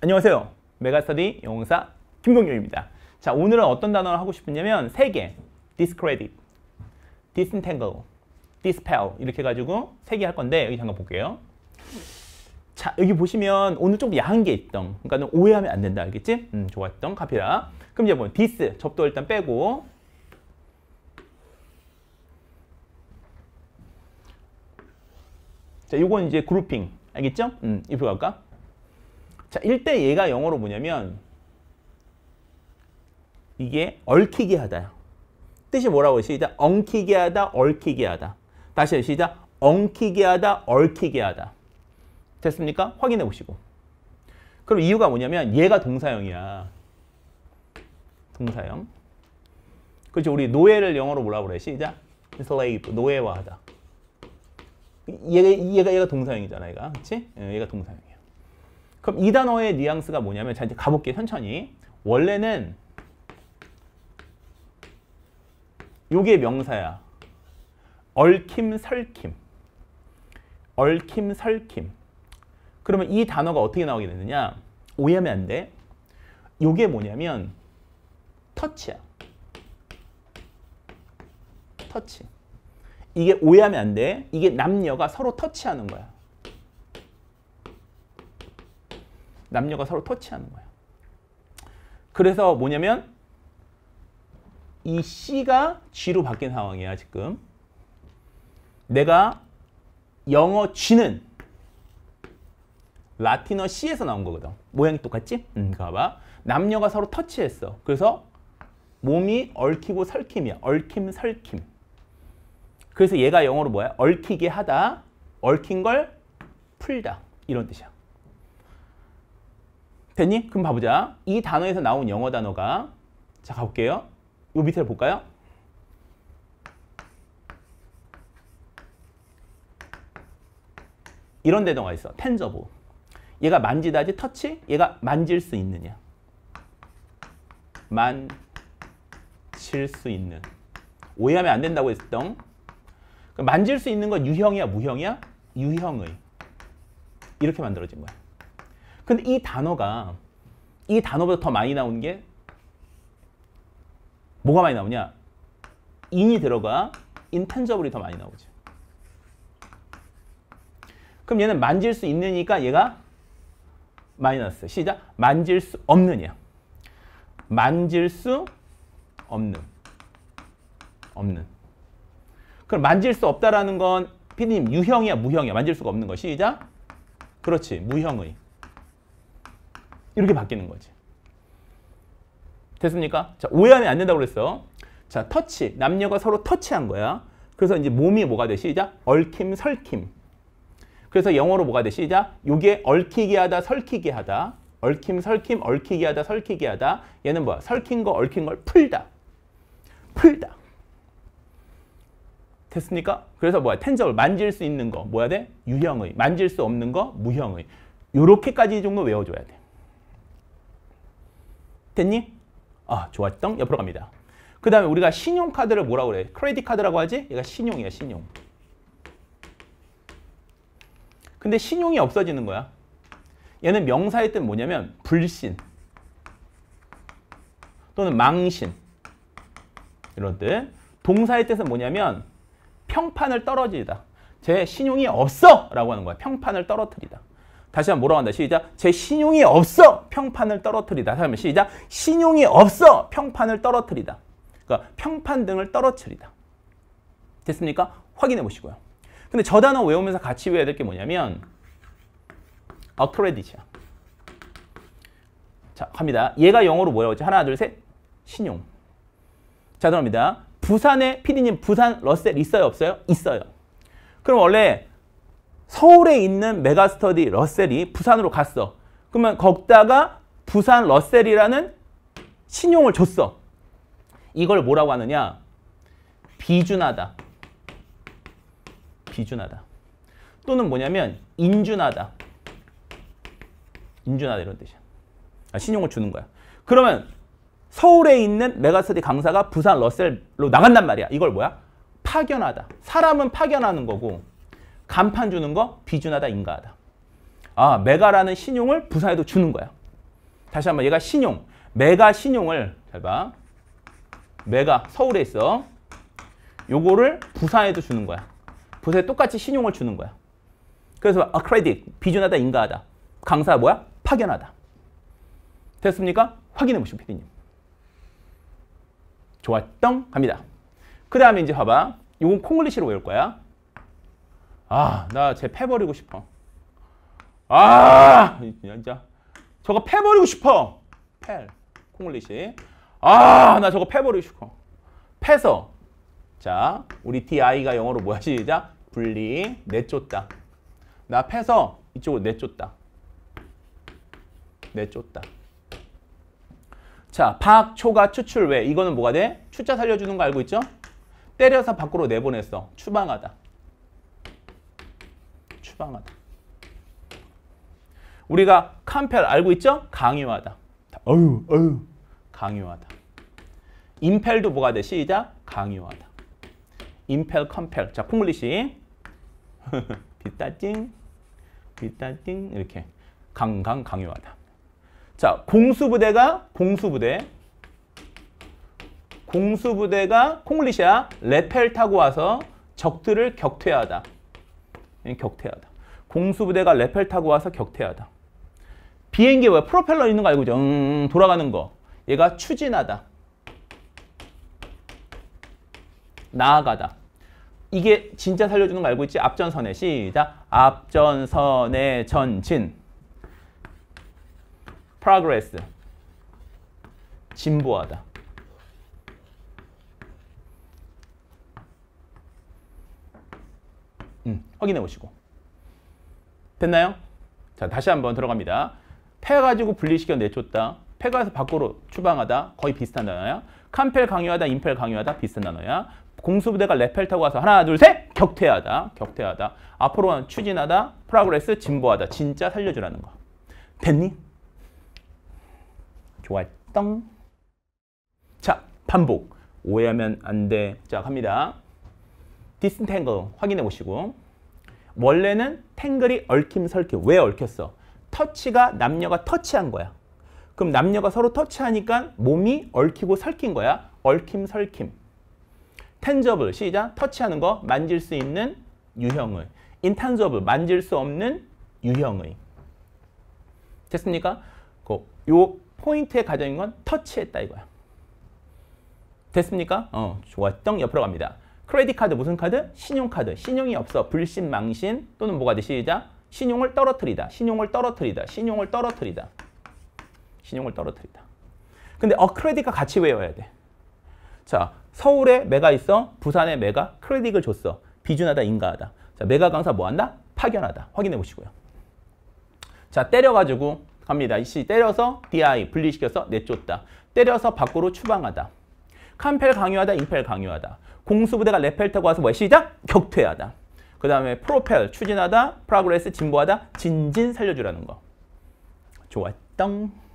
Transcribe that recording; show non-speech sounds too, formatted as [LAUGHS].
안녕하세요. 메가스터디 영사 김동경입니다. 자, 오늘은 어떤 단어를 하고 싶으냐면 세 개. discredit, disentangle, dispel 이렇게 가지고 세 개 할 건데 여기 잠깐 볼게요. 자, 여기 보시면 오늘 좀 야한 게 있던 그러니까 오해하면 안 된다. 알겠지? 음, 좋았던 카피라. 그럼 이제 뭐 dis 접도 일단 빼고 자, 요건 이제 그룹핑. 알겠죠? 음, 이표 갈까? 자, 1대 얘가 영어로 뭐냐면 이게 얽히게 하다. 뜻이 뭐라고 시작? 엉키게 하다, 얽히게 하다. 다시 시작. 엉키게 하다, 얽히게 하다. 됐습니까? 확인해 보시고. 그럼 이유가 뭐냐면 얘가 동사형이야. 동사형. 그렇죠. 우리 노예를 영어로 뭐라 그래? 시작. slave, 노예화하다. 얘, 얘가, 얘가 동사형이잖아, 얘가. 그렇지? 얘가 예, 동사형. 그럼 이 단어의 뉘앙스가 뭐냐면 자 이제 가볼게요 천천히 원래는 요게 명사야 얽힘 설킴 얽힘 설킴 그러면 이 단어가 어떻게 나오게 되느냐 오해하면 안 돼 요게 뭐냐면 터치야 터치 이게 오해하면 안 돼 이게 남녀가 서로 터치하는 거야 남녀가 서로 터치하는 거예요. 그래서 뭐냐면 이 C가 G로 바뀐 상황이야 지금. 내가 영어 G는 라틴어 C에서 나온 거거든. 모양이 똑같지? 음, 가봐. 남녀가 서로 터치했어. 그래서 몸이 얽히고 설킴이야. 얽힘, 설킴. 그래서 얘가 영어로 뭐야? 얽히게 하다, 얽힌 걸 풀다. 이런 뜻이야. 됐니? 그럼 봐보자. 이 단어에서 나온 영어 단어가 자 가볼게요. 요 밑에 볼까요? 이런 대동가 있어. 텐저브 얘가 만지다지 터치? 얘가 만질 수 있느냐? 만질 수 있는. 오해하면 안 된다고 했던. 었 그러니까 만질 수 있는 건 유형이야, 무형이야? 유형의. 이렇게 만들어진 거야. 근데 이 단어가 이 단어보다 더 많이 나오는 게 뭐가 많이 나오냐? 인이 들어가 인탄저블이 더 많이 나오죠. 그럼 얘는 만질 수 있느니까 얘가 마이너스. 시작. 만질 수 없느냐. 만질 수 없는. 없는. 그럼 만질 수 없다라는 건 피디님 유형이야 무형이야 만질 수가 없는 거 시작. 그렇지 무형의. 이렇게 바뀌는 거지. 됐습니까? 자, 오해하면 안 된다고 그랬어. 자, 터치. 남녀가 서로 터치한 거야. 그래서 이제 몸이 뭐가 되 시작? 얽힘, 설킴. 그래서 영어로 뭐가 되 시작? 요게 얽히게 하다, 설키게 하다. 얽힘, 설킴, 얽히게 하다, 설키게 하다. 얘는 뭐야? 설킨 거, 얽힌 걸 풀다. 풀다. 됐습니까? 그래서 뭐야? 텐저블, 만질 수 있는 거. 뭐야 돼? 유형의. 만질 수 없는 거, 무형의. 요렇게까지 정도 외워줘야 돼. 됐니? 아, 좋았던 옆으로 갑니다. 그 다음에 우리가 신용카드를 뭐라고 그래? 크레딧 카드라고 하지? 얘가 신용이야, 신용. 근데 신용이 없어지는 거야. 얘는 명사의 뜻 뭐냐면 불신 또는 망신 이런 뜻. 동사의 뜻은 뭐냐면 평판을 떨어지다. 제 신용이 없어! 라고 하는 거야. 평판을 떨어뜨리다. 다시 한번 뭐라고 한다. 시작. 제 신용이 없어 평판을 떨어뜨리다. 다시 한번 시작. 신용이 없어 평판을 떨어뜨리다. 그러니까 평판 등을 떨어뜨리다. 됐습니까? 확인해 보시고요. 근데 저 단어 외우면서 같이 외워야 될 게 뭐냐면 어크레딧이야. 자, 갑니다. 얘가 영어로 뭐라고 했지? 하나, 둘, 셋. 신용. 자, 들어갑니다. 부산에 피디님 부산 러셀 있어요, 없어요? 있어요. 그럼 원래 서울에 있는 메가스터디 러셀이 부산으로 갔어. 그러면 거기다가 부산 러셀이라는 신용을 줬어. 이걸 뭐라고 하느냐? 비준하다. 비준하다. 또는 뭐냐면 인준하다. 인준하다 이런 뜻이야. 아, 신용을 주는 거야. 그러면 서울에 있는 메가스터디 강사가 부산 러셀로 나간단 말이야. 이걸 뭐야? 파견하다. 사람은 파견하는 거고 간판 주는 거 비준하다 인가하다. 아 메가라는 신용을 부산에도 주는 거야. 다시 한 번 얘가 신용, 메가 신용을 잘 봐. 메가 서울에 있어. 요거를 부산에도 주는 거야. 부산에 똑같이 신용을 주는 거야. 그래서 아 크레딧 비준하다 인가하다. 강사 뭐야? 파견하다. 됐습니까? 확인해 보시오 피디님. 좋았던 갑니다. 그 다음에 이제 봐봐. 요건 콩글리시로 외울 거야. 아, 나 쟤 패버리고 싶어. 아, 진짜. 저거 패버리고 싶어. 펠. 콩글리시. 아, 나 저거 패버리고 싶어. 패서. 자, 우리 DI가 영어로 뭐야? 시작. 분리. 내쫓다. 나 패서 이쪽으로 내쫓다. 내쫓다. 자, 박, 초가, 추출, 외. 이거는 뭐가 돼? 추자 살려주는 거 알고 있죠? 때려서 밖으로 내보냈어. 추방하다. 추방하다. 우리가 컴펠 알고 있죠? 강요하다. 어유, 어유. 강요하다. 임펠도 뭐가 돼? 시작. 강요하다. 임펠, 컴펠. 자, 콩글리시. [LAUGHS] 비따띵, 비따띵 이렇게. 강강, 강요하다. 자, 공수부대가 공수부대. 공수부대가 콩글리시야. 레펠 타고 와서 적들을 격퇴하다. 예, 격퇴하다. 공수부대가 레펠 타고 와서 격퇴하다. 비행기 왜 프로펠러 있는 거 알고 죠 음, 돌아가는 거. 얘가 추진하다. 나아가다. 이게 진짜 살려주는 거 알고 있지? 앞전선에 시작. 앞전선의 전진. progress. 진보하다. 음, 확인해 보시고. 됐나요? 자, 다시 한번 들어갑니다. 패 가지고 분리시켜 내쫓다. 패가서 밖으로 추방하다. 거의 비슷한 단어야. 칸펠 강요하다, 인펠 강요하다. 비슷한 단어야. 공수부대가 레펠 타고 와서 하나, 둘, 셋! 격퇴하다. 격퇴하다. 앞으로 추진하다. 프로그레스 진보하다. 진짜 살려주라는 거. 됐니? 좋았덩. 자, 반복. 오해하면 안 돼. 자, 갑니다. 디스탱글 확인해 보시고. 원래는 탱글이 얽힘 설킴. 왜 얽혔어? 터치가 남녀가 터치한 거야. 그럼 남녀가 서로 터치하니까 몸이 얽히고 설킨 거야. 얽힘 설킴. 텐저블 시작. 터치하는 거 만질 수 있는 유형의. 인탄저블 만질 수 없는 유형의. 됐습니까? 그, 요 포인트의 가정인 건 터치했다 이거야. 됐습니까? 어, 좋아. 떡 옆으로 갑니다. 크레딧 카드 무슨 카드? 신용카드. 신용이 없어. 불신, 망신 또는 뭐가 되 시작. 신용을 떨어뜨리다. 신용을 떨어뜨리다. 신용을 떨어뜨리다. 신용을 떨어뜨리다. 근데 어 크레딧과 같이 외워야 돼. 자, 서울에 메가 있어. 부산에 메가 크레딧을 줬어. 비준하다, 인가하다. 자, 메가 강사 뭐 한다? 파견하다. 확인해 보시고요. 자, 때려 가지고 갑니다. 이씨 때려서 DI 분리시켜서 내쫓다. 때려서 밖으로 추방하다. 칸펠 강요하다, 인펠 강요하다. 공수부대가 레펠타고 와서 뭐 시작! 격퇴하다. 그 다음에 프로펠, 추진하다, 프라그레스, 진보하다, 진진 살려주라는 거. 좋았던